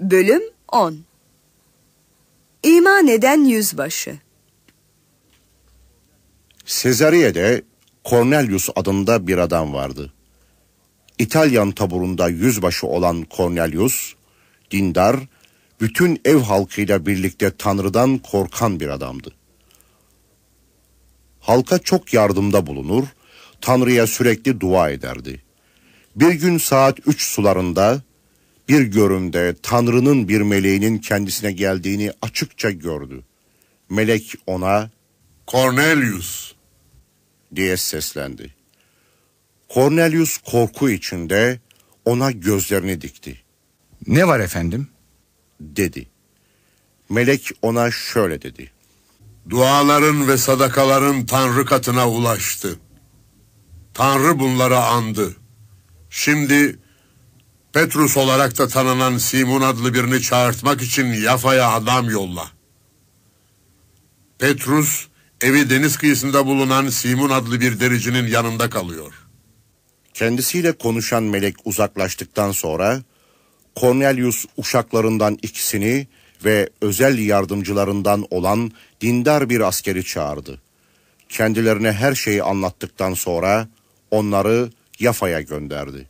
Bölüm 10 İman eden yüzbaşı Sezariye'de Cornelius adında bir adam vardı. İtalyan taburunda yüzbaşı olan Cornelius, dindar, bütün ev halkıyla birlikte Tanrı'dan korkan bir adamdı. Halka çok yardımda bulunur, Tanrı'ya sürekli dua ederdi. Bir gün saat üç sularında bir görümde Tanrı'nın bir meleğinin kendisine geldiğini açıkça gördü. Melek ona Cornelius diye seslendi. Cornelius korku içinde ona gözlerini dikti. Ne var efendim? dedi. Melek ona şöyle dedi. Duaların ve sadakaların Tanrı katına ulaştı. Tanrı bunlara andı. Şimdi Petrus olarak da tanınan Simon adlı birini çağırtmak için Yafa'ya adam yolla. Petrus evi deniz kıyısında bulunan Simon adlı bir dericinin yanında kalıyor. Kendisiyle konuşan melek uzaklaştıktan sonra Cornelius uşaklarından ikisini ve özel yardımcılarından olan dindar bir askeri çağırdı. Kendilerine her şeyi anlattıktan sonra onları Yafa'ya gönderdi.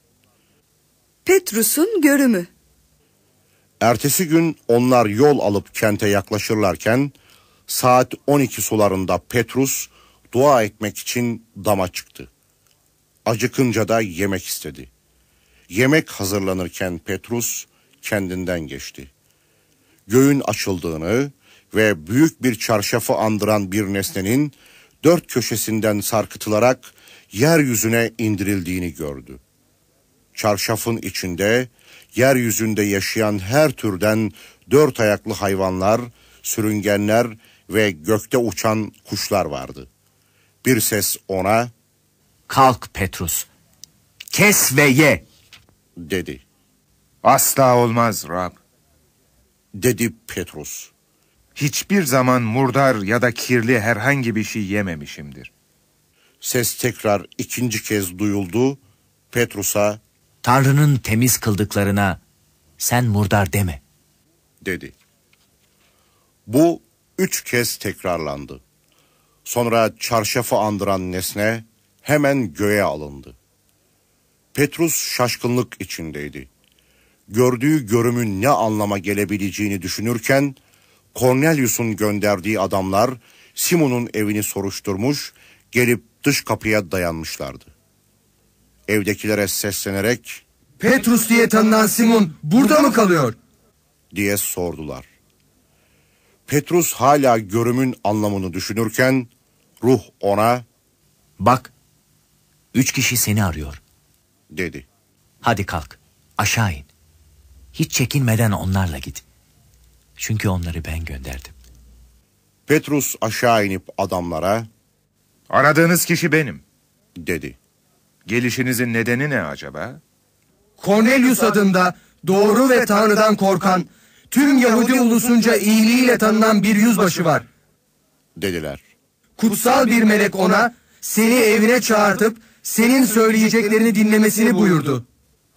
Petrus'un görümü. Ertesi gün onlar yol alıp kente yaklaşırlarken saat 12 sularında Petrus dua etmek için dama çıktı. Acıkınca da yemek istedi. Yemek hazırlanırken Petrus kendinden geçti. Göğün açıldığını ve büyük bir çarşafı andıran bir nesnenin dört köşesinden sarkıtılarak yeryüzüne indirildiğini gördü çarşafın içinde yeryüzünde yaşayan her türden dört ayaklı hayvanlar, sürüngenler ve gökte uçan kuşlar vardı. Bir ses ona "Kalk Petrus. Kes ve ye." dedi. "Asla olmaz Rab." dedi Petrus. Hiçbir zaman murdar ya da kirli herhangi bir şey yememişimdir. Ses tekrar ikinci kez duyuldu. Petrus'a Tanrı'nın temiz kıldıklarına sen murdar deme. Dedi. Bu üç kez tekrarlandı. Sonra çarşafı andıran nesne hemen göğe alındı. Petrus şaşkınlık içindeydi. Gördüğü görümün ne anlama gelebileceğini düşünürken Cornelius'un gönderdiği adamlar Simon'un evini soruşturmuş, gelip dış kapıya dayanmışlardı evdekilere seslenerek Petrus diye tanınan Simon burada mı kalıyor? diye sordular. Petrus hala görümün anlamını düşünürken ruh ona Bak üç kişi seni arıyor dedi. Hadi kalk aşağı in. Hiç çekinmeden onlarla git. Çünkü onları ben gönderdim. Petrus aşağı inip adamlara Aradığınız kişi benim dedi. Gelişinizin nedeni ne acaba? Cornelius adında doğru ve Tanrı'dan korkan, tüm Yahudi ulusunca iyiliğiyle tanınan bir yüzbaşı var. Dediler. Kutsal bir melek ona seni evine çağırtıp senin söyleyeceklerini dinlemesini buyurdu.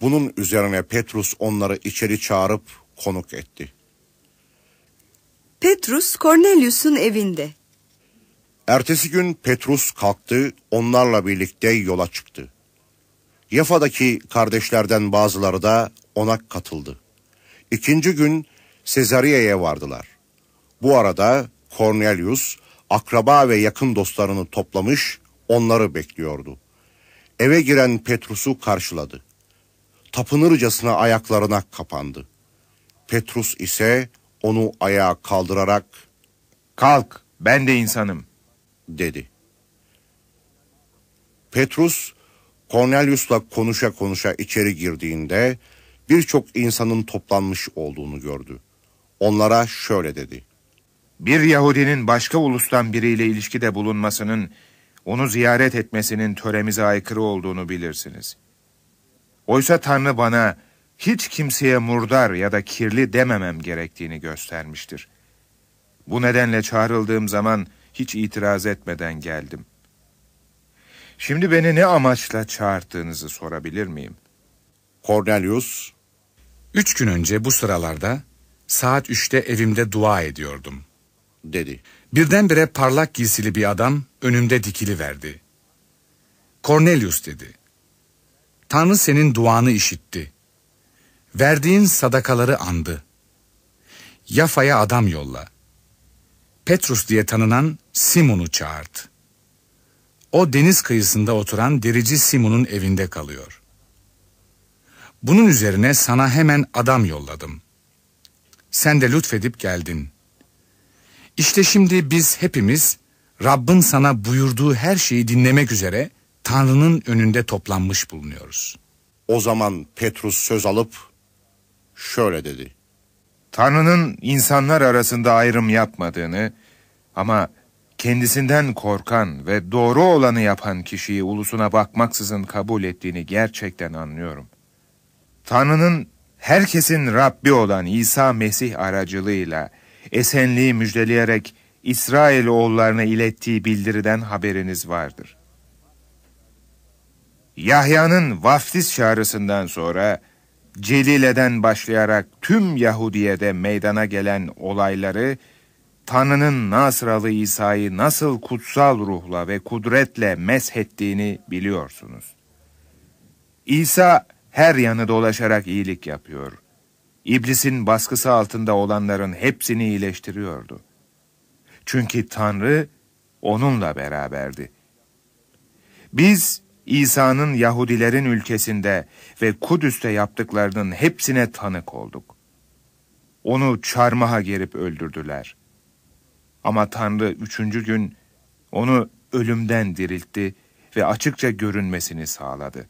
Bunun üzerine Petrus onları içeri çağırıp konuk etti. Petrus Cornelius'un evinde. Ertesi gün Petrus kalktı, onlarla birlikte yola çıktı. Yafa'daki kardeşlerden bazıları da ona katıldı. İkinci gün Sezariyeye vardılar. Bu arada Cornelius akraba ve yakın dostlarını toplamış onları bekliyordu. Eve giren Petrus'u karşıladı. Tapınırcasına ayaklarına kapandı. Petrus ise onu ayağa kaldırarak "Kalk, ben de insanım." dedi. Petrus Cornelius'la konuşa konuşa içeri girdiğinde birçok insanın toplanmış olduğunu gördü. Onlara şöyle dedi. Bir Yahudinin başka ulustan biriyle ilişkide bulunmasının, onu ziyaret etmesinin töremize aykırı olduğunu bilirsiniz. Oysa Tanrı bana hiç kimseye murdar ya da kirli dememem gerektiğini göstermiştir. Bu nedenle çağrıldığım zaman hiç itiraz etmeden geldim. Şimdi beni ne amaçla çağırdığınızı sorabilir miyim? Cornelius. Üç gün önce bu sıralarda saat üçte evimde dua ediyordum. Dedi. Birdenbire parlak giysili bir adam önümde dikili verdi. Cornelius dedi. Tanrı senin duanı işitti. Verdiğin sadakaları andı. Yafa'ya adam yolla. Petrus diye tanınan Simon'u çağırdı o deniz kıyısında oturan derici Simon'un evinde kalıyor. Bunun üzerine sana hemen adam yolladım. Sen de lütfedip geldin. İşte şimdi biz hepimiz Rabbin sana buyurduğu her şeyi dinlemek üzere Tanrı'nın önünde toplanmış bulunuyoruz. O zaman Petrus söz alıp şöyle dedi. Tanrı'nın insanlar arasında ayrım yapmadığını ama kendisinden korkan ve doğru olanı yapan kişiyi ulusuna bakmaksızın kabul ettiğini gerçekten anlıyorum. Tanrı'nın herkesin Rabbi olan İsa Mesih aracılığıyla esenliği müjdeleyerek İsrail oğullarına ilettiği bildiriden haberiniz vardır. Yahya'nın vaftiz çağrısından sonra Celile'den başlayarak tüm Yahudiye'de meydana gelen olayları Tanrı'nın Nasralı İsa'yı nasıl kutsal ruhla ve kudretle meshettiğini biliyorsunuz. İsa her yanı dolaşarak iyilik yapıyor. İblisin baskısı altında olanların hepsini iyileştiriyordu. Çünkü Tanrı onunla beraberdi. Biz İsa'nın Yahudilerin ülkesinde ve Kudüs'te yaptıklarının hepsine tanık olduk. Onu çarmıha gerip öldürdüler.'' Ama Tanrı üçüncü gün onu ölümden diriltti ve açıkça görünmesini sağladı.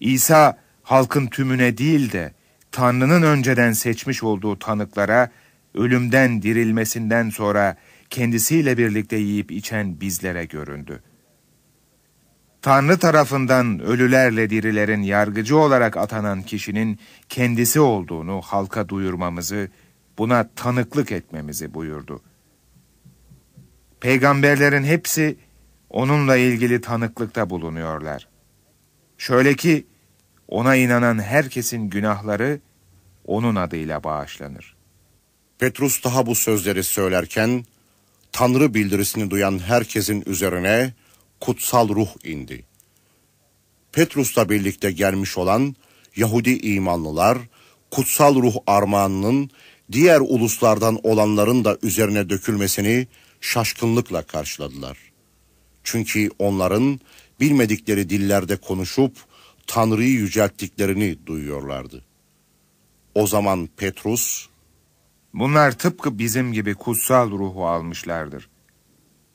İsa halkın tümüne değil de Tanrı'nın önceden seçmiş olduğu tanıklara ölümden dirilmesinden sonra kendisiyle birlikte yiyip içen bizlere göründü. Tanrı tarafından ölülerle dirilerin yargıcı olarak atanan kişinin kendisi olduğunu halka duyurmamızı buna tanıklık etmemizi buyurdu. Peygamberlerin hepsi onunla ilgili tanıklıkta bulunuyorlar. Şöyle ki ona inanan herkesin günahları onun adıyla bağışlanır. Petrus daha bu sözleri söylerken Tanrı bildirisini duyan herkesin üzerine kutsal ruh indi. Petrus'la birlikte gelmiş olan Yahudi imanlılar kutsal ruh armağanının diğer uluslardan olanların da üzerine dökülmesini şaşkınlıkla karşıladılar. Çünkü onların bilmedikleri dillerde konuşup Tanrı'yı yücelttiklerini duyuyorlardı. O zaman Petrus, Bunlar tıpkı bizim gibi kutsal ruhu almışlardır.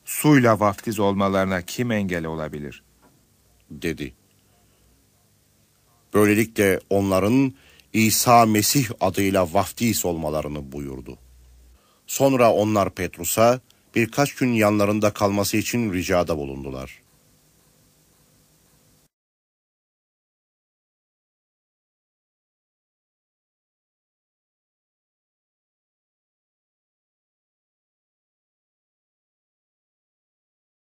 Suyla vaftiz olmalarına kim engel olabilir? Dedi. Böylelikle onların İsa Mesih adıyla vaftiz olmalarını buyurdu. Sonra onlar Petrus'a birkaç gün yanlarında kalması için ricada bulundular.